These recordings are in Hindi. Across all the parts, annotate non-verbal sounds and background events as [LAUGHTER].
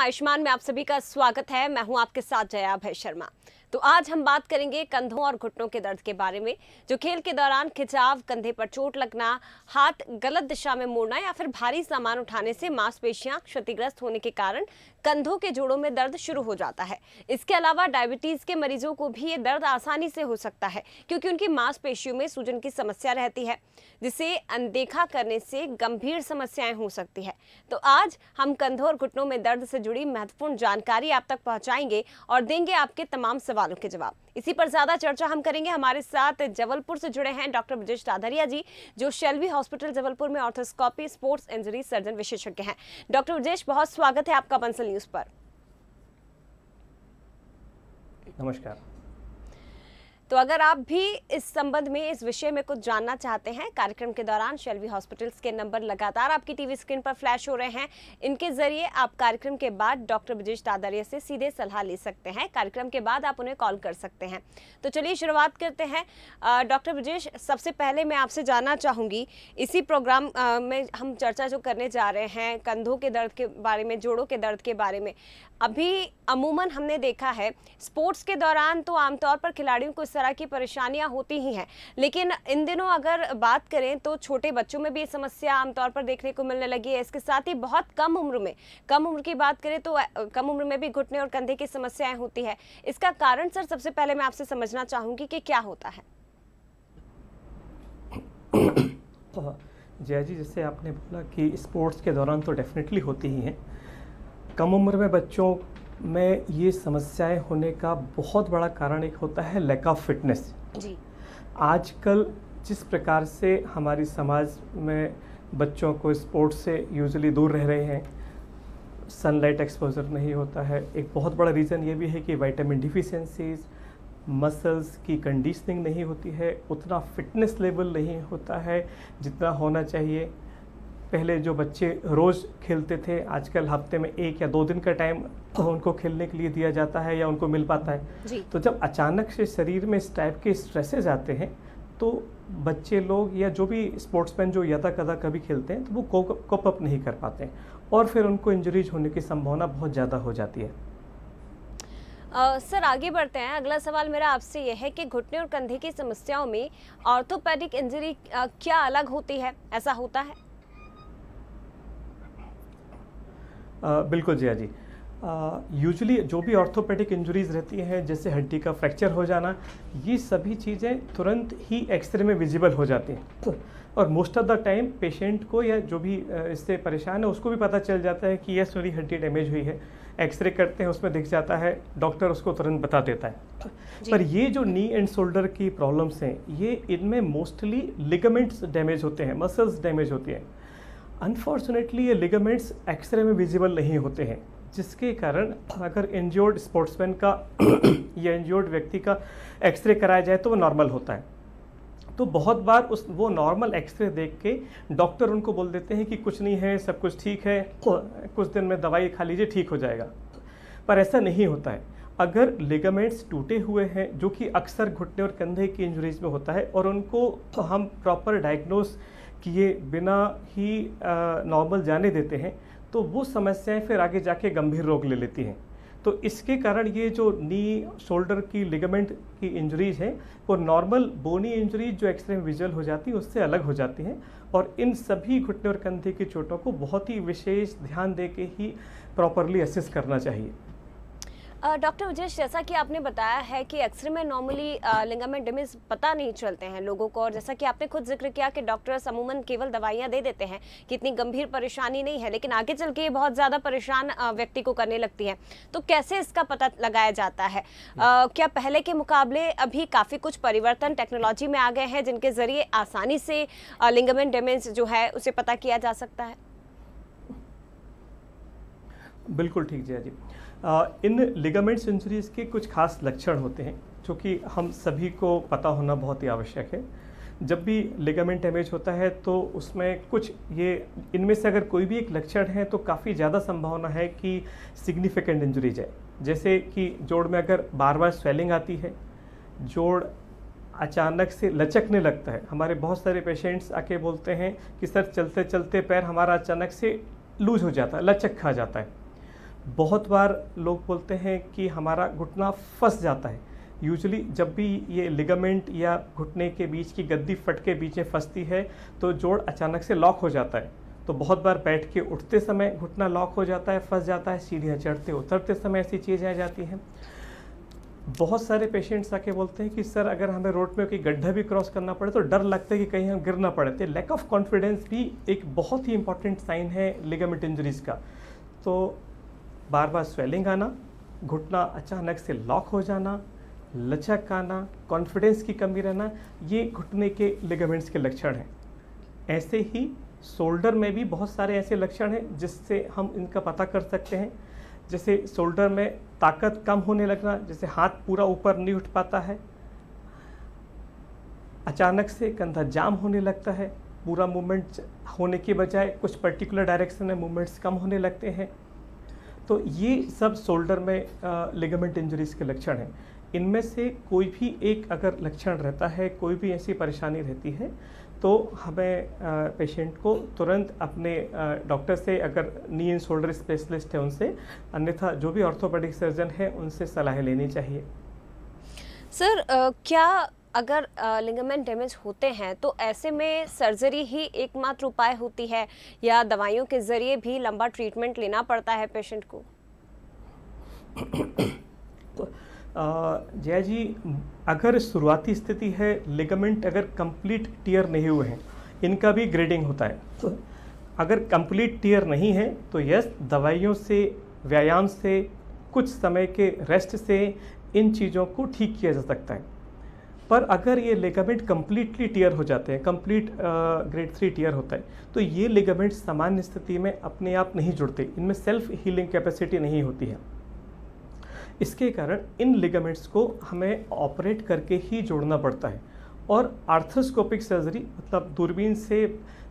आयुष्मान में आप सभी का स्वागत है मैं हूं आपके साथ जया भय शर्मा तो आज हम बात करेंगे कंधों और घुटनों के दर्द के बारे में जो खेल के दौरान खिंचाव कंधे पर चोट लगना हाथ गलत दिशा में मोड़ना या फिर भारी सामान उठाने से मांसपेशियां क्षतिग्रस्त होने के कारण कंधों के जोड़ों में दर्द शुरू हो जाता है इसके अलावा डायबिटीज के मरीजों को भी ये दर्द आसानी से हो सकता है क्योंकि उनकी मांसपेशियों में सूजन की समस्या रहती है जिसे अनदेखा करने से गंभीर समस्याएं हो सकती है तो आज हम कंधों और घुटनों में दर्द से जुड़ी महत्वपूर्ण जानकारी आप तक पहुंचाएंगे और देंगे आपके तमाम सवालों के जवाब इसी पर ज्यादा चर्चा हम करेंगे हमारे साथ जबलपुर से जुड़े हैं डॉक्टर ब्रजेश राधरिया जी जो शेल्वी हॉस्पिटल जबलपुर में ऑर्थोस्कोपी स्पोर्ट्स इंजरी सर्जन विशेषज्ञ हैं डॉक्टर ब्रजेश बहुत स्वागत है आपका बंसल न्यूज पर नमस्कार तो अगर आप भी इस संबंध में इस विषय में कुछ जानना चाहते हैं कार्यक्रम के दौरान शेल्वी हॉस्पिटल्स के नंबर लगातार आपकी टीवी स्क्रीन पर फ्लैश हो रहे हैं इनके जरिए आप कार्यक्रम के बाद डॉक्टर ब्रजेश दादरिया से सीधे सलाह ले सकते हैं कार्यक्रम के बाद आप उन्हें कॉल कर सकते हैं तो चलिए शुरुआत करते हैं डॉक्टर ब्रजेश सबसे पहले मैं आपसे जानना चाहूँगी इसी प्रोग्राम में हम चर्चा जो करने जा रहे हैं कंधों के दर्द के बारे में जोड़ों के दर्द के बारे में अभी अमूमन हमने देखा है स्पोर्ट्स के दौरान तो आमतौर पर खिलाड़ियों को तरह की परेशानियां होती ही हैं लेकिन इन दिनों अगर बात करें तो छोटे बच्चों में भी ये समस्या आमतौर पर देखने को मिलने लगी है इसके साथ ही बहुत कम उम्र में कम उम्र की बात करें तो कम उम्र में भी घुटने और कंधे की समस्याएं होती है इसका कारण सर सबसे पहले मैं आपसे समझना चाहूंगी कि क्या होता है जय जी जैसे आपने बोला कि स्पोर्ट्स के दौरान तो डेफिनेटली होती ही हैं कम उम्र में बच्चों में ये समस्याएं होने का बहुत बड़ा कारण एक होता है लैक ऑफ फिटनेस जी आजकल जिस प्रकार से हमारी समाज में बच्चों को स्पोर्ट्स से यूजली दूर रह रहे हैं सनलाइट एक्सपोजर नहीं होता है एक बहुत बड़ा रीज़न ये भी है कि विटामिन डिफिशेंसीज मसल्स की कंडीशनिंग नहीं होती है उतना फिटनेस लेवल नहीं होता है जितना होना चाहिए पहले जो बच्चे रोज़ खेलते थे आजकल हफ्ते में एक या दो दिन का टाइम उनको खेलने के लिए दिया जाता है या उनको मिल पाता है तो जब अचानक से शरीर में इस टाइप के स्ट्रेसेज आते हैं तो बच्चे लोग या जो भी स्पोर्ट्समैन जो यदा कदा कभी खेलते हैं तो वो कॉप अप नहीं कर पाते हैं और फिर उनको इंजरीज होने की संभावना बहुत ज़्यादा हो जाती है आ, सर आगे बढ़ते हैं अगला सवाल मेरा आपसे यह है कि घुटने और कंधे की समस्याओं में ऑर्थोपेडिक इंजरी क्या अलग होती है ऐसा होता है बिल्कुल जिया जी यूजली हाँ जो भी ऑर्थोपेडिक इंजरीज रहती हैं जैसे हड्डी का फ्रैक्चर हो जाना ये सभी चीज़ें तुरंत ही एक्सरे में विजिबल हो जाती हैं और most of the time patient को या जो भी इससे परेशान है उसको भी पता चल जाता है कि यस मेरी हड्डी डैमेज हुई है एक्सरे करते हैं उसमें दिख जाता है डॉक्टर उसको तुरंत बता देता है पर ये जो नी एंड शोल्डर की प्रॉब्लम्स हैं ये इनमें मोस्टली लिगामेंट्स डैमेज होते हैं मसल्स डैमेज होते हैं अनफॉर्चुनेटली ये लिगामेंट्स एक्सरे में विजिबल नहीं होते हैं जिसके कारण अगर इंजोर्ड स्पोर्ट्समैन का [COUGHS] या इंजोर्ड व्यक्ति का एक्सरे कराया जाए तो वो नॉर्मल होता है तो बहुत बार उस वो नॉर्मल एक्सरे देख के डॉक्टर उनको बोल देते हैं कि कुछ नहीं है सब कुछ ठीक है कुछ दिन में दवाई खा लीजिए ठीक हो जाएगा पर ऐसा नहीं होता है अगर लिगामेंट्स टूटे हुए हैं जो कि अक्सर घुटने और कंधे की इंजरीज में होता है और उनको हम प्रॉपर डायग्नोस किए बिना ही नॉर्मल जाने देते हैं तो वो समस्याएं फिर आगे जाके गंभीर रोग ले लेती हैं तो इसके कारण ये जो नी शोल्डर की लिगामेंट की इंजरीज हैं वो नॉर्मल बोनी इंजरीज जो एक्सरे में विजुअल हो जाती है उससे अलग हो जाती हैं और इन सभी घुटने और कंधे की चोटों को बहुत ही विशेष ध्यान दे के ही प्रॉपरली असिस्ट करना चाहिए डॉक्टर उजेश जैसा कि आपने बताया है कि एक्सरे में नॉर्मली लिंगामेंट डेमेज पता नहीं चलते हैं लोगों को और जैसा कि आपने खुद जिक्र किया कि डॉक्टर्स अमूमन केवल दवाइयां दे देते हैं कि इतनी गंभीर परेशानी नहीं है लेकिन आगे चल के ये बहुत ज़्यादा परेशान व्यक्ति को करने लगती है तो कैसे इसका पता लगाया जाता है आ, क्या पहले के मुकाबले अभी काफ़ी कुछ परिवर्तन टेक्नोलॉजी में आ गए हैं जिनके ज़रिए आसानी से लिंगामेंट डेमेज जो है उसे पता किया जा सकता है बिल्कुल ठीक जी अजीब इन लिगामेंट सेंचुरीज़ के कुछ खास लक्षण होते हैं जो कि हम सभी को पता होना बहुत ही आवश्यक है जब भी लिगामेंट डैमेज होता है तो उसमें कुछ ये इनमें से अगर कोई भी एक लक्षण है तो काफ़ी ज़्यादा संभावना है कि सिग्निफिकेंट इंजरी जाए जैसे कि जोड़ में अगर बार बार स्वेलिंग आती है जोड़ अचानक से लचकने लगता है हमारे बहुत सारे पेशेंट्स आके बोलते हैं कि सर चलते चलते पैर हमारा अचानक से लूज हो जाता है लचक खा जाता है बहुत बार लोग बोलते हैं कि हमारा घुटना फंस जाता है यूजली जब भी ये लिगामेंट या घुटने के बीच की गद्दी फट के बीच में फंसती है तो जोड़ अचानक से लॉक हो जाता है तो बहुत बार बैठ के उठते समय घुटना लॉक हो जाता है फंस जाता है सीढ़ियाँ चढ़ते उतरते समय ऐसी चीज़ें आ जाती हैं बहुत सारे पेशेंट्स आके बोलते हैं कि सर अगर हमें रोड में कोई गड्ढा भी क्रॉस करना पड़े तो डर लगता है कि कहीं हम गिर ना पड़े तो लैक ऑफ कॉन्फिडेंस भी एक बहुत ही इंपॉर्टेंट साइन है लिगामेंट इंजरीज का तो बार बार स्वेलिंग आना घुटना अचानक से लॉक हो जाना लचक आना कॉन्फिडेंस की कमी रहना ये घुटने के लिगामेंट्स के लक्षण हैं ऐसे ही शोल्डर में भी बहुत सारे ऐसे लक्षण हैं जिससे हम इनका पता कर सकते हैं जैसे शोल्डर में ताकत कम होने लगना जैसे हाथ पूरा ऊपर नहीं उठ पाता है अचानक से कंधा जाम होने लगता है पूरा मूवमेंट होने के बजाय कुछ पर्टिकुलर डायरेक्शन में मूवमेंट्स कम होने लगते हैं तो ये सब शोल्डर में लिगामेंट इंजरीज के लक्षण हैं इनमें से कोई भी एक अगर लक्षण रहता है कोई भी ऐसी परेशानी रहती है तो हमें पेशेंट को तुरंत अपने डॉक्टर से अगर नी एंड शोल्डर स्पेशलिस्ट है उनसे अन्यथा जो भी ऑर्थोपेडिक सर्जन है उनसे सलाह लेनी चाहिए सर क्या अगर लिगामेंट डैमेज होते हैं तो ऐसे में सर्जरी ही एकमात्र उपाय होती है या दवाइयों के ज़रिए भी लंबा ट्रीटमेंट लेना पड़ता है पेशेंट को तो, जय जी अगर शुरुआती स्थिति है लिगामेंट अगर कंप्लीट टीयर नहीं हुए हैं इनका भी ग्रेडिंग होता है तो, अगर कंप्लीट टीयर नहीं है तो यस दवाइयों से व्यायाम से कुछ समय के रेस्ट से इन चीज़ों को ठीक किया जा सकता है पर अगर ये लेगामेंट कम्प्लीटली टीयर हो जाते हैं कम्प्लीट ग्रेड थ्री टीयर होता है तो ये लेगामेंट सामान्य स्थिति में अपने आप नहीं जुड़ते इनमें सेल्फ हीलिंग कैपेसिटी नहीं होती है इसके कारण इन लिगामेंट्स को हमें ऑपरेट करके ही जोड़ना पड़ता है और आर्थोस्कोपिक सर्जरी मतलब दूरबीन से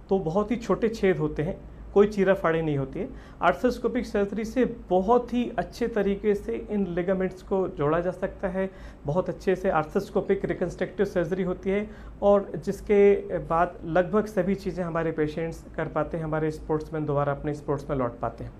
तो बहुत ही छोटे छेद होते हैं कोई चीरा फाड़ी नहीं होती है आर्थोस्कोपिक सर्जरी से बहुत ही अच्छे तरीके से इन लिगामेंट्स को जोड़ा जा सकता है बहुत अच्छे से आर्थोस्कोपिक रिकन्स्ट्रक्टिव सर्जरी होती है और जिसके बाद लगभग सभी चीज़ें हमारे पेशेंट्स कर पाते हैं हमारे स्पोर्ट्समैन दोबारा अपने स्पोर्ट्स में लौट पाते हैं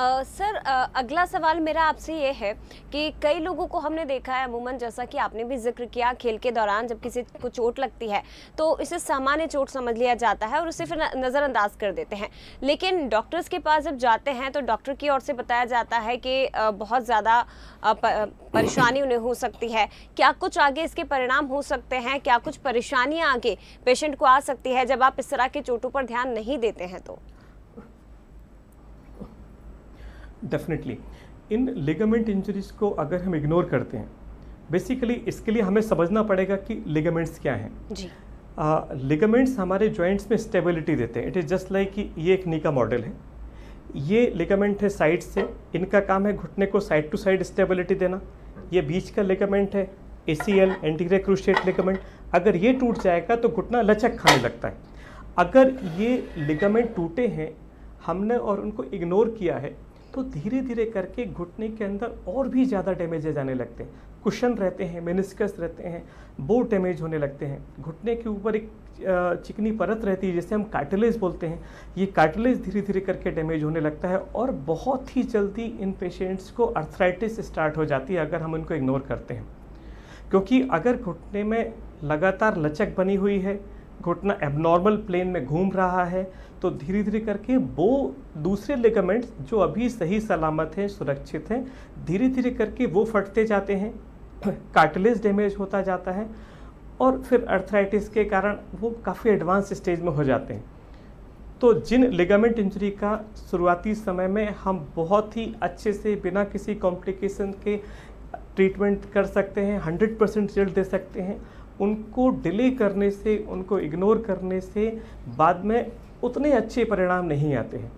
सर uh, अगला सवाल मेरा आपसे ये है कि कई लोगों को हमने देखा है अमूमन जैसा कि आपने भी जिक्र किया खेल के दौरान जब किसी को चोट लगती है तो इसे सामान्य चोट समझ लिया जाता है और उसे फिर नज़रअंदाज कर देते हैं लेकिन डॉक्टर्स के पास जब जाते हैं तो डॉक्टर की ओर से बताया जाता है कि बहुत ज़्यादा परेशानी उन्हें हो सकती है क्या कुछ आगे इसके परिणाम हो सकते हैं क्या कुछ परेशानियाँ आगे पेशेंट को आ सकती है जब आप इस तरह के चोटों पर ध्यान नहीं देते हैं तो डेफिनेटली इन लिगामेंट इंजरीज को अगर हम इग्नोर करते हैं बेसिकली इसके लिए हमें समझना पड़ेगा कि लिगामेंट्स क्या हैं लिगामेंट्स uh, हमारे जॉइंट्स में स्टेबिलिटी देते हैं इट इज़ जस्ट लाइक ये एक नी का मॉडल है ये लिगामेंट है साइड से इनका काम है घुटने को साइड टू साइड स्टेबिलिटी देना ये बीच का लिगामेंट है ए सी एल एंटीग्रे क्रूशेट लिगामेंट अगर ये टूट जाएगा तो घुटना लचक खाने लगता है अगर ये लिगामेंट टूटे हैं हमने और उनको इग्नोर किया है तो धीरे धीरे करके घुटने के अंदर और भी ज़्यादा डैमेजेज आने लगते हैं कुशन रहते हैं मेनिस्कस रहते हैं बोर डैमेज होने लगते हैं घुटने के ऊपर एक चिकनी परत रहती है जिसे हम कार्टिलेज बोलते हैं ये कार्टिलेज धीरे धीरे करके डैमेज होने लगता है और बहुत ही जल्दी इन पेशेंट्स को अर्थराइटिस स्टार्ट हो जाती है अगर हम इनको इग्नोर करते हैं क्योंकि अगर घुटने में लगातार लचक बनी हुई है घुटना एबनॉर्मल प्लेन में घूम रहा है तो धीरे धीरे करके वो दूसरे लेगामेंट्स जो अभी सही सलामत हैं सुरक्षित हैं धीरे धीरे करके वो फटते जाते हैं कार्टिलेज डैमेज होता जाता है और फिर अर्थराइटिस के कारण वो काफ़ी एडवांस स्टेज में हो जाते हैं तो जिन लिगामेंट इंजरी का शुरुआती समय में हम बहुत ही अच्छे से बिना किसी कॉम्प्लिकेशन के ट्रीटमेंट कर सकते हैं 100 परसेंट रिजल्ट दे सकते हैं उनको डिले करने से उनको इग्नोर करने से बाद में उतने अच्छे परिणाम नहीं आते हैं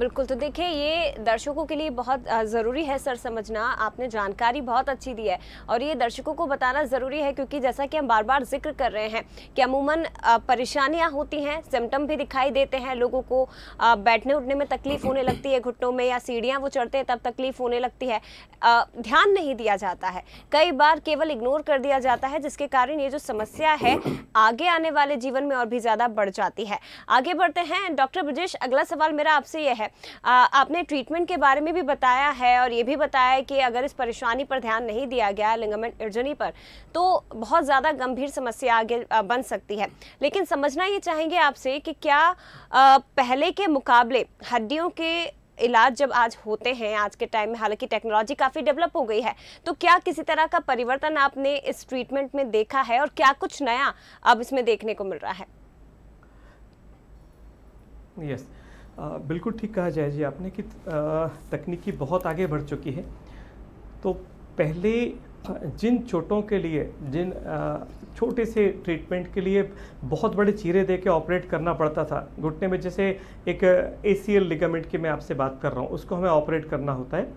बिल्कुल तो देखिए ये दर्शकों के लिए बहुत ज़रूरी है सर समझना आपने जानकारी बहुत अच्छी दी है और ये दर्शकों को बताना ज़रूरी है क्योंकि जैसा कि हम बार बार जिक्र कर रहे हैं कि अमूमन परेशानियाँ होती हैं सिम्टम भी दिखाई देते हैं लोगों को बैठने उठने में तकलीफ होने लगती है घुटनों में या सीढ़ियाँ वो चढ़ते हैं तब तकलीफ होने लगती है ध्यान नहीं दिया जाता है कई बार केवल इग्नोर कर दिया जाता है जिसके कारण ये जो समस्या है आगे आने वाले जीवन में और भी ज़्यादा बढ़ जाती है आगे बढ़ते हैं डॉक्टर ब्रजेश अगला सवाल मेरा आपसे यह है आ, आपने ट्रीटमेंट के बारे में भी बताया है और ये भी बताया है कि अगर इस परेशानी पर ध्यान नहीं दिया गया लिंगामेंट इर्जनी पर तो बहुत ज़्यादा गंभीर समस्या आगे बन सकती है लेकिन समझना ये चाहेंगे आपसे कि क्या आ, पहले के मुकाबले हड्डियों के इलाज जब आज होते हैं आज के टाइम में हालांकि टेक्नोलॉजी काफ़ी डेवलप हो गई है तो क्या किसी तरह का परिवर्तन आपने इस ट्रीटमेंट में देखा है और क्या कुछ नया अब इसमें देखने को मिल रहा है यस yes. बिल्कुल ठीक कहा जाए जी आपने कि तकनीकी बहुत आगे बढ़ चुकी है तो पहले जिन चोटों के लिए जिन छोटे से ट्रीटमेंट के लिए बहुत बड़े चीरे दे के ऑपरेट करना पड़ता था घुटने में जैसे एक ए सी लिगामेंट की मैं आपसे बात कर रहा हूँ उसको हमें ऑपरेट करना होता है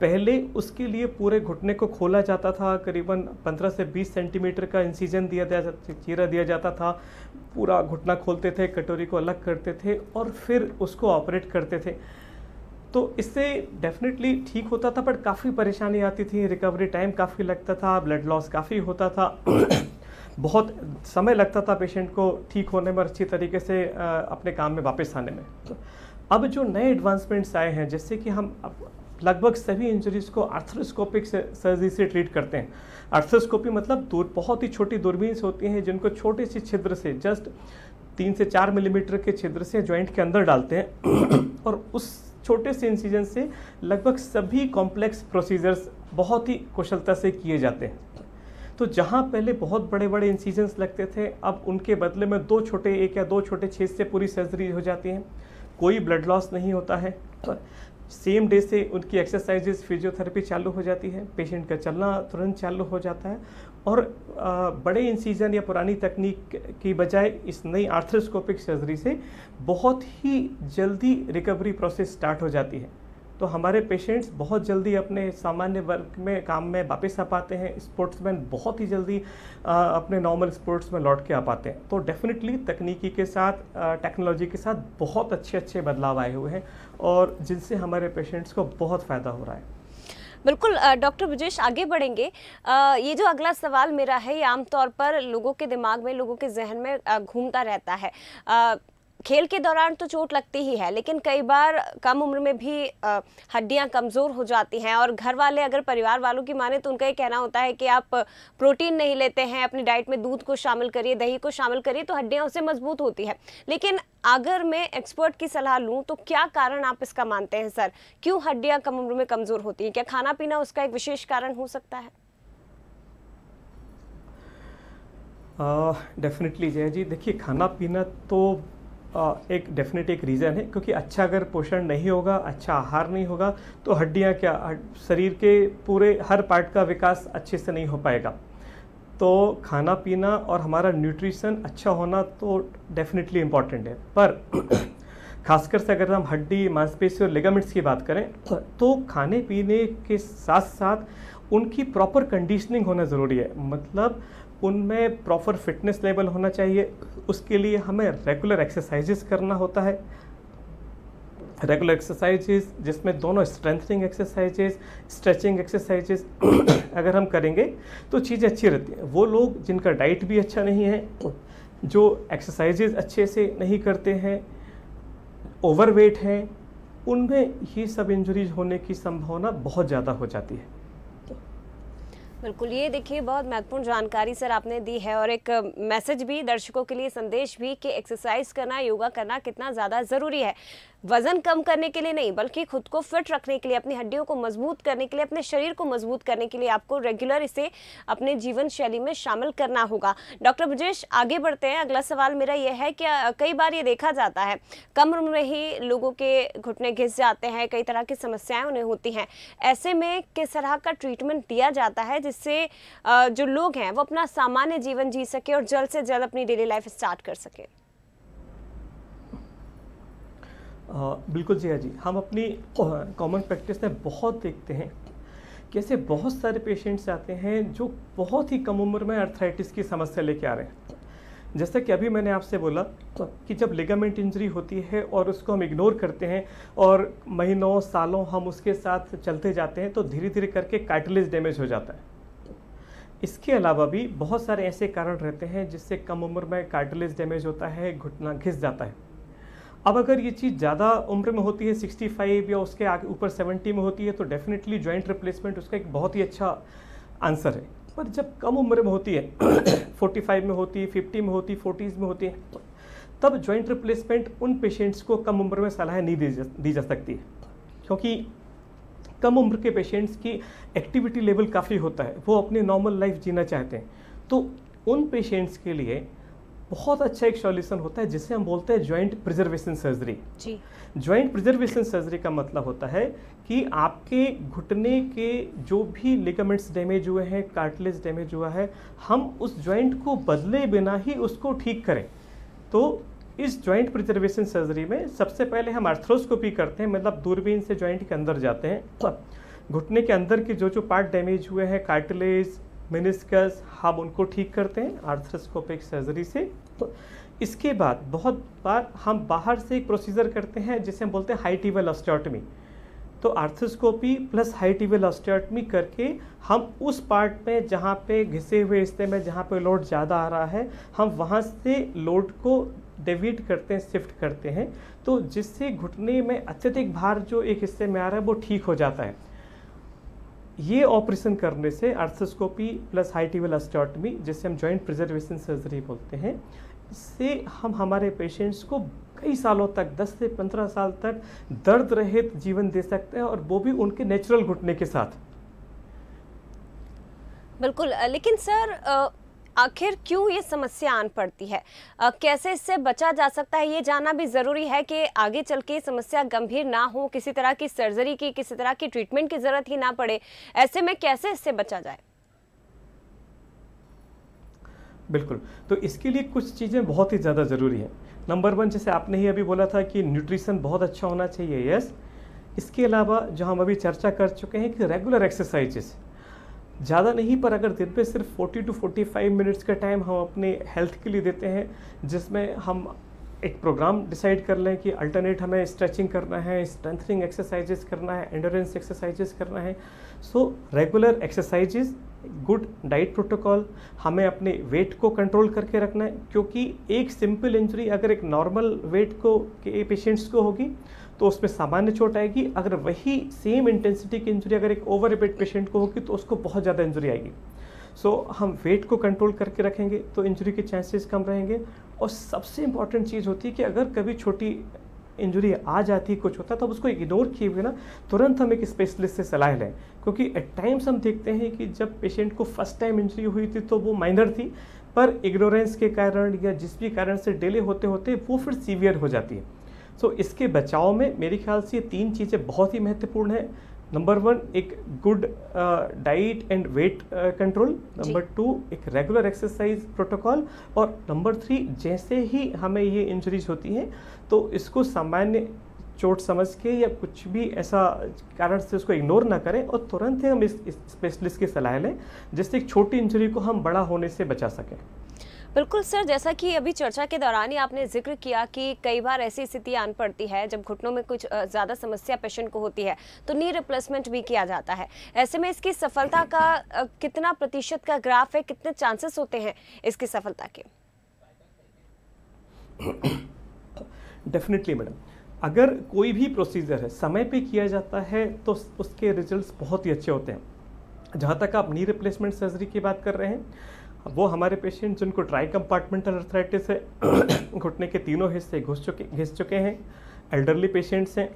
पहले उसके लिए पूरे घुटने को खोला जाता था करीबन 15 से 20 सेंटीमीटर का इंसीजन दिया दिया चीरा दिया जाता था पूरा घुटना खोलते थे कटोरी को अलग करते थे और फिर उसको ऑपरेट करते थे तो इससे डेफिनेटली ठीक होता था बट काफ़ी परेशानी आती थी रिकवरी टाइम काफ़ी लगता था ब्लड लॉस काफ़ी होता था [COUGHS] बहुत समय लगता था पेशेंट को ठीक होने में अच्छी तरीके से अपने काम में वापस आने में तो अब जो नए एडवांसमेंट्स आए हैं जैसे कि हम लगभग सभी इंजरीज को आर्थरोस्कोपिक सर्जरी से ट्रीट करते हैं आर्थरोस्कोपी मतलब दूर बहुत ही छोटी दूरबीन होती हैं जिनको छोटे से छिद्र से जस्ट तीन से चार मिलीमीटर के छिद्र से ज्वाइंट के अंदर डालते हैं [COUGHS] और उस छोटे से इंसिजन से लगभग सभी कॉम्प्लेक्स प्रोसीजर्स बहुत ही कुशलता से किए जाते हैं तो जहाँ पहले बहुत बड़े बड़े इंसिजन्स लगते थे अब उनके बदले में दो छोटे एक या दो छोटे छेद से पूरी सर्जरी हो जाती है कोई ब्लड लॉस नहीं होता है सेम डे से उनकी एक्सरसाइजेज फिजियोथेरेपी चालू हो जाती है पेशेंट का चलना तुरंत चालू हो जाता है और आ, बड़े इंसीजन या पुरानी तकनीक की बजाय इस नई आर्थ्रोस्कोपिक सर्जरी से बहुत ही जल्दी रिकवरी प्रोसेस स्टार्ट हो जाती है तो हमारे पेशेंट्स बहुत जल्दी अपने सामान्य वर्क में काम में वापस आ पाते हैं स्पोर्ट्समैन बहुत ही जल्दी आ, अपने नॉर्मल स्पोर्ट्स में लौट के आ पाते हैं तो डेफिनेटली तकनीकी के साथ टेक्नोलॉजी के साथ बहुत अच्छे अच्छे बदलाव आए हुए हैं और जिनसे हमारे पेशेंट्स को बहुत फ़ायदा हो रहा है बिल्कुल डॉक्टर ब्रजेश आगे बढ़ेंगे ये जो अगला सवाल मेरा है ये आमतौर पर लोगों के दिमाग में लोगों के जहन में घूमता रहता है खेल के दौरान तो चोट लगती ही है लेकिन कई बार कम उम्र में भी हड्डियां कमज़ोर हो जाती हैं और घर वाले अगर परिवार वालों की माने तो उनका ये कहना होता है कि आप प्रोटीन नहीं लेते हैं अपनी डाइट में दूध को शामिल करिए दही को शामिल करिए तो हड्डियां उससे मजबूत होती है लेकिन अगर मैं एक्सपर्ट की सलाह लूँ तो क्या कारण आप इसका मानते हैं सर क्यों हड्डियाँ कम उम्र में कमज़ोर होती हैं क्या खाना पीना उसका एक विशेष कारण हो सकता है डेफिनेटली uh, जय जी देखिए खाना पीना तो एक डेफिनेट एक रीज़न है क्योंकि अच्छा अगर पोषण नहीं होगा अच्छा आहार नहीं होगा तो हड्डियाँ क्या शरीर के पूरे हर पार्ट का विकास अच्छे से नहीं हो पाएगा तो खाना पीना और हमारा न्यूट्रिशन अच्छा होना तो डेफिनेटली इम्पॉर्टेंट है पर [CLEARS THROAT] खासकर से अगर हम हड्डी मांसपेशी और लेगामेंट्स की बात करें तो खाने पीने के साथ साथ उनकी प्रॉपर कंडीशनिंग होना ज़रूरी है मतलब उनमें प्रॉपर फिटनेस लेवल होना चाहिए उसके लिए हमें रेगुलर एक्सरसाइजेस करना होता है रेगुलर एक्सरसाइजेस जिसमें दोनों स्ट्रेंथनिंग एक्सरसाइजेस स्ट्रेचिंग एक्सरसाइजेस अगर हम करेंगे तो चीज़ें अच्छी रहती हैं वो लोग जिनका डाइट भी अच्छा नहीं है जो एक्सरसाइजेज अच्छे से नहीं करते हैं ओवरवेट हैं उनमें ये सब इंजरीज होने की संभावना बहुत ज़्यादा हो जाती है बिल्कुल ये देखिए बहुत महत्वपूर्ण जानकारी सर आपने दी है और एक मैसेज भी दर्शकों के लिए संदेश भी कि एक्सरसाइज करना योगा करना कितना ज़्यादा ज़रूरी है वजन कम करने के लिए नहीं बल्कि खुद को फिट रखने के लिए अपनी हड्डियों को मजबूत करने के लिए अपने शरीर को मजबूत करने के लिए आपको रेगुलर इसे अपने जीवन शैली में शामिल करना होगा डॉक्टर ब्रजेश आगे बढ़ते हैं अगला सवाल मेरा यह है कि कई बार ये देखा जाता है कम उम्र में ही लोगों के घुटने घिस जाते हैं कई तरह की समस्याएं उन्हें होती हैं ऐसे में किस तरह का ट्रीटमेंट दिया जाता है जिससे जो लोग हैं वो अपना सामान्य जीवन जी सके और जल्द से जल्द अपनी डेली लाइफ स्टार्ट कर सके बिल्कुल जी हाँ जी हम अपनी कॉमन प्रैक्टिस में बहुत देखते हैं कैसे बहुत सारे पेशेंट्स आते हैं जो बहुत ही कम उम्र में अर्थराइटिस की समस्या लेके आ रहे हैं जैसा कि अभी मैंने आपसे बोला कि जब लिगामेंट इंजरी होती है और उसको हम इग्नोर करते हैं और महीनों सालों हम उसके साथ चलते जाते हैं तो धीरे धीरे करके कार्टिलेज डैमेज हो जाता है इसके अलावा भी बहुत सारे ऐसे कारण रहते हैं जिससे कम उम्र में कार्टिलेज डैमेज होता है घुटना घिस जाता है अब अगर ये चीज़ ज़्यादा उम्र में होती है 65 या उसके आगे ऊपर 70 में होती है तो डेफिनेटली जॉइंट रिप्लेसमेंट उसका एक बहुत ही अच्छा आंसर है पर जब कम उम्र में होती है 45 [COUGHS] में होती है 50 में होती है फोर्टीज़ में होती है तो तब जॉइंट रिप्लेसमेंट उन पेशेंट्स को कम उम्र में सलाह नहीं दी जा, दी जा सकती है क्योंकि कम उम्र के पेशेंट्स की एक्टिविटी लेवल काफ़ी होता है वो अपनी नॉर्मल लाइफ जीना चाहते हैं तो उन पेशेंट्स के लिए बहुत अच्छा एक सॉल्यूशन होता है जिसे हम बोलते हैं ज्वाइंट प्रिजर्वेशन सर्जरी जी ज्वाइंट प्रिजर्वेशन सर्जरी का मतलब होता है कि आपके घुटने के जो भी लिगामेंट्स डैमेज हुए हैं कार्टलेज डैमेज हुआ है हम उस ज्वाइंट को बदले बिना ही उसको ठीक करें तो इस ज्वाइंट प्रिजर्वेशन सर्जरी में सबसे पहले हम आर्थ्रोस्कोपी करते हैं मतलब दूरबीन से ज्वाइंट के अंदर जाते हैं घुटने के अंदर के जो जो पार्ट डैमेज हुए हैं कार्टिलेज मिनिस्कस हम उनको ठीक करते हैं आर्थ्रोस्कोपिक सर्जरी से तो इसके बाद बहुत बार हम बाहर से एक प्रोसीजर करते हैं जिसे हम बोलते हैं हाइटिवल ऑस्टियोटमी तो आर्थ्रोस्कोपी प्लस हाइटिवल ऑस्टियोटमी करके हम उस पार्ट में जहाँ पे घिसे हुए हिस्से में जहाँ पे लोड ज़्यादा आ रहा है हम वहाँ से लोड को डेविट करते हैं शिफ्ट करते हैं तो जिससे घुटने में अत्यधिक भार जो एक हिस्से में आ रहा है वो ठीक हो जाता है ये ऑपरेशन करने से arthroscopy plus high tibial osteotomy जिसे हम जॉइंट प्रिजर्वेशन सर्जरी बोलते हैं इससे हम हमारे पेशेंट्स को कई सालों तक 10 से 15 साल तक दर्द रहित जीवन दे सकते हैं और वो भी उनके नेचुरल घुटने के साथ बिल्कुल लेकिन सर आ... आखिर क्यों ये समस्या आन पड़ती है आ, कैसे इससे बचा जा सकता है ये जानना भी ज़रूरी है कि आगे चल के समस्या गंभीर ना हो किसी तरह की सर्जरी की किसी तरह की ट्रीटमेंट की ज़रूरत ही ना पड़े ऐसे में कैसे इससे बचा जाए बिल्कुल तो इसके लिए कुछ चीज़ें बहुत ही ज़्यादा ज़रूरी है नंबर वन जैसे आपने ही अभी बोला था कि न्यूट्रिशन बहुत अच्छा होना चाहिए यस इसके अलावा जो हम अभी चर्चा कर चुके हैं कि रेगुलर एक्सरसाइजेस ज़्यादा नहीं पर अगर दिन में सिर्फ 40 टू 45 मिनट्स का टाइम हम अपने हेल्थ के लिए देते हैं जिसमें हम एक प्रोग्राम डिसाइड कर लें कि अल्टरनेट हमें स्ट्रेचिंग करना है स्ट्रेंथनिंग एक्सरसाइजेस करना है एंडोरेंस एक्सरसाइजेस करना है so regular exercises good diet protocol हमें अपने वेट को कंट्रोल करके रखना है क्योंकि एक सिंपल इंजरी अगर एक नॉर्मल वेट को के पेशेंट्स को होगी तो उसमें सामान्य चोट आएगी अगर वही सेम इंटेंसिटी की इंजरी अगर एक ओवर वेट पेशेंट को होगी तो उसको बहुत ज़्यादा इंजरी आएगी सो so, हम वेट को कंट्रोल करके रखेंगे तो इंजरी के चांसेस कम रहेंगे और सबसे इंपॉर्टेंट चीज़ होती है कि अगर कभी छोटी इंजरी आ जाती कुछ होता है तो अब उसको इग्नोर किए बिना तुरंत हम एक स्पेशलिस्ट से सलाह लें क्योंकि एट टाइम्स हम देखते हैं कि जब पेशेंट को फर्स्ट टाइम इंजरी हुई थी तो वो माइनर थी पर इग्नोरेंस के कारण या जिस भी कारण से डिले होते होते वो फिर सीवियर हो जाती है सो so, इसके बचाव में मेरे ख्याल से ये तीन चीज़ें बहुत ही महत्वपूर्ण है नंबर वन एक good diet and weight control number two एक रेगुलर एक्सरसाइज प्रोटोकॉल और नंबर थ्री जैसे ही हमें ये इंजरीज होती हैं तो इसको सामान्य चोट समझ के या कुछ भी ऐसा कारण से उसको इग्नोर ना करें और तुरंत ही हम इस स्पेशलिस्ट की सलाह लें जिससे एक छोटी इंजरी को हम बड़ा होने से बचा सकें बिल्कुल सर जैसा कि अभी चर्चा के दौरान ही आपने जिक्र किया कि कई बार ऐसी स्थिति आन पड़ती है जब घुटनों में कुछ ज़्यादा समस्या पेशेंट को होती है तो नी रिप्लेसमेंट भी किया जाता है ऐसे में इसकी सफलता का कितना प्रतिशत का ग्राफ है कितने चांसेस होते हैं इसकी सफलता के डेफिनेटली मैडम अगर कोई भी प्रोसीजर है समय पे किया जाता है तो उसके रिजल्ट्स बहुत ही अच्छे होते हैं जहाँ तक आप नी रिप्लेसमेंट सर्जरी की बात कर रहे हैं वो हमारे पेशेंट जिनको ट्राई कंपार्टमेंटल अर्थराइटिस है [COUGHS] घुटने के तीनों हिस्से घुस चुके घिस चुके हैं एल्डरली पेशेंट्स हैं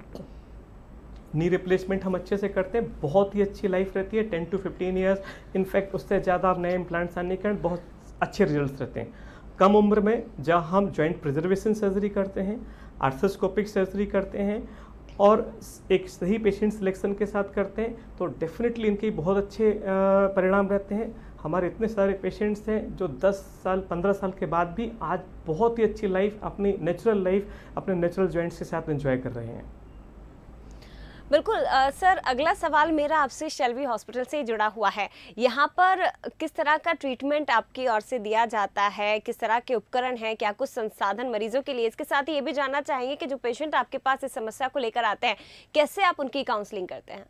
नी रिप्लेसमेंट हम अच्छे से करते हैं बहुत ही अच्छी लाइफ रहती है ten to fifteen years in fact उससे ज़्यादा आप नए इम्प्लांट्स आने के बहुत अच्छे रिजल्ट रहते हैं कम उम्र में जहाँ हम जॉइंट प्रिजर्वेशन सर्जरी करते हैं आर्थोस्कोपिक सर्जरी करते हैं और एक सही पेशेंट सिलेक्शन के साथ करते हैं तो डेफिनेटली इनके बहुत अच्छे परिणाम रहते हैं हमारे इतने सारे पेशेंट्स हैं जो 10 साल 15 साल के बाद भी आज बहुत ही अच्छी लाइफ अपनी नेचुरल लाइफ अपने नेचुरल ज्वाइंट्स के साथ एंजॉय कर रहे हैं बिल्कुल आ, सर अगला सवाल मेरा आपसे शेल्वी हॉस्पिटल से जुड़ा हुआ है यहाँ पर किस तरह का ट्रीटमेंट आपकी ओर से दिया जाता है किस तरह के उपकरण हैं क्या कुछ संसाधन मरीजों के लिए इसके साथ ही ये भी जानना चाहेंगे कि जो पेशेंट आपके पास इस समस्या को लेकर आते हैं कैसे आप उनकी काउंसलिंग करते हैं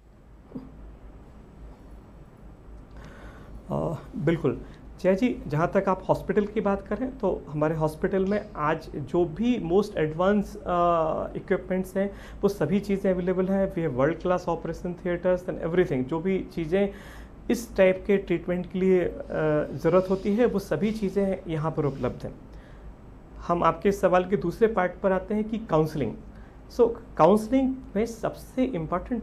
बिल्कुल जय जी जहाँ तक आप हॉस्पिटल की बात करें तो हमारे हॉस्पिटल में आज जो भी मोस्ट एडवांस इक्विपमेंट्स हैं वो सभी चीज़ें अवेलेबल हैं वी है world class operation theatres and everything जो भी चीज़ें इस टाइप के ट्रीटमेंट के लिए ज़रूरत होती है वो सभी चीज़ें यहाँ पर उपलब्ध हैं हम आपके सवाल के दूसरे पार्ट पर आते हैं कि काउंसलिंग सो काउंसलिंग में सबसे इम्पॉर्टेंट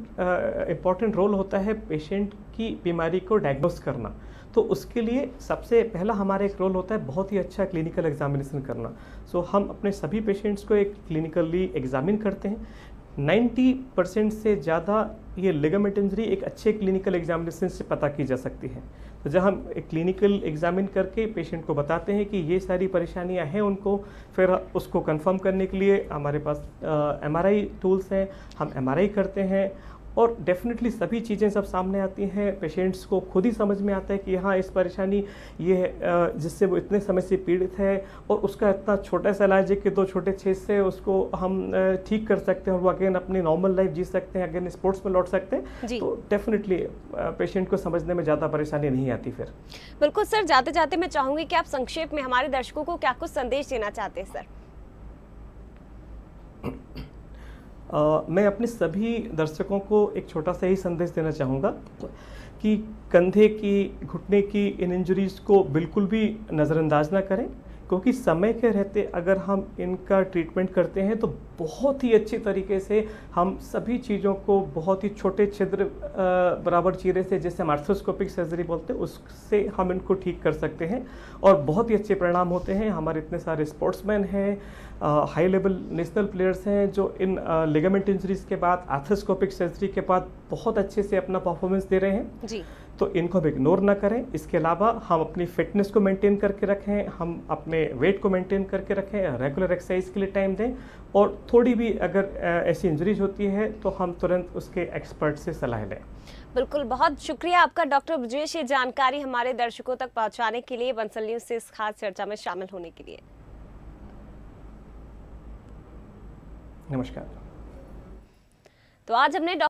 इम्पॉर्टेंट रोल होता है पेशेंट की बीमारी को डायग्नोस करना तो उसके लिए सबसे पहला हमारा एक रोल होता है बहुत ही अच्छा क्लिनिकल एग्जामिनेशन करना सो so, हम अपने सभी पेशेंट्स को एक क्लिनिकली एग्जामिन करते हैं 90 परसेंट से ज़्यादा ये लिगामेंट इंजरी एक अच्छे क्लिनिकल एग्जामिनेशन से पता की जा सकती है तो जहाँ हम क्लिनिकल एग्जामिन करके पेशेंट को बताते हैं कि ये सारी परेशानियाँ हैं उनको फिर उसको कंफर्म करने के लिए हमारे पास एम टूल्स हैं हम एम करते हैं और डेफिनेटली सभी चीज़ें सब सामने आती हैं पेशेंट्स को खुद ही समझ में आता है कि हाँ इस परेशानी ये है जिससे वो इतने समय से पीड़ित है और उसका इतना छोटा सा इलाज है कि दो छोटे छेद से उसको हम ठीक कर सकते हैं और वो अगेन अपनी नॉर्मल लाइफ जी सकते हैं अगेन स्पोर्ट्स में लौट सकते हैं तो डेफिनेटली पेशेंट को समझने में ज़्यादा परेशानी नहीं आती फिर बिल्कुल सर जाते जाते मैं चाहूँगी कि आप संक्षेप में हमारे दर्शकों को क्या कुछ संदेश देना चाहते हैं सर आ, मैं अपने सभी दर्शकों को एक छोटा सा ही संदेश देना चाहूँगा कि कंधे की घुटने की इन इंजरीज को बिल्कुल भी नज़रअंदाज ना करें क्योंकि समय के रहते अगर हम इनका ट्रीटमेंट करते हैं तो बहुत ही अच्छी तरीके से हम सभी चीज़ों को बहुत ही छोटे छिद्र बराबर चीरे से जैसे हम आर्थोस्कोपिक सर्जरी बोलते हैं उससे हम इनको ठीक कर सकते हैं और बहुत ही अच्छे परिणाम होते हैं हमारे इतने सारे स्पोर्ट्समैन हैं हाई लेवल नेशनल प्लेयर्स हैं जो इन लिगामेंट इंजरीज के बाद आर्थोस्कोपिक सर्जरी के बाद बहुत अच्छे से अपना परफॉर्मेंस दे रहे हैं जी तो इनको हम इग्नोर ना करें इसके अलावा हम अपनी फिटनेस को मेंटेन करके रखें हम अपने वेट को मेंटेन करके रखें रेगुलर एक्सरसाइज के लिए टाइम दें और थोड़ी भी अगर ऐसी इंजरीज होती है तो हम तुरंत उसके एक्सपर्ट से सलाह लें बिल्कुल बहुत शुक्रिया आपका डॉक्टर ब्रजेश ये जानकारी हमारे दर्शकों तक पहुँचाने के लिए बंसल न्यूज़ से इस खास चर्चा में शामिल होने के लिए नमस्कार तो आज हमने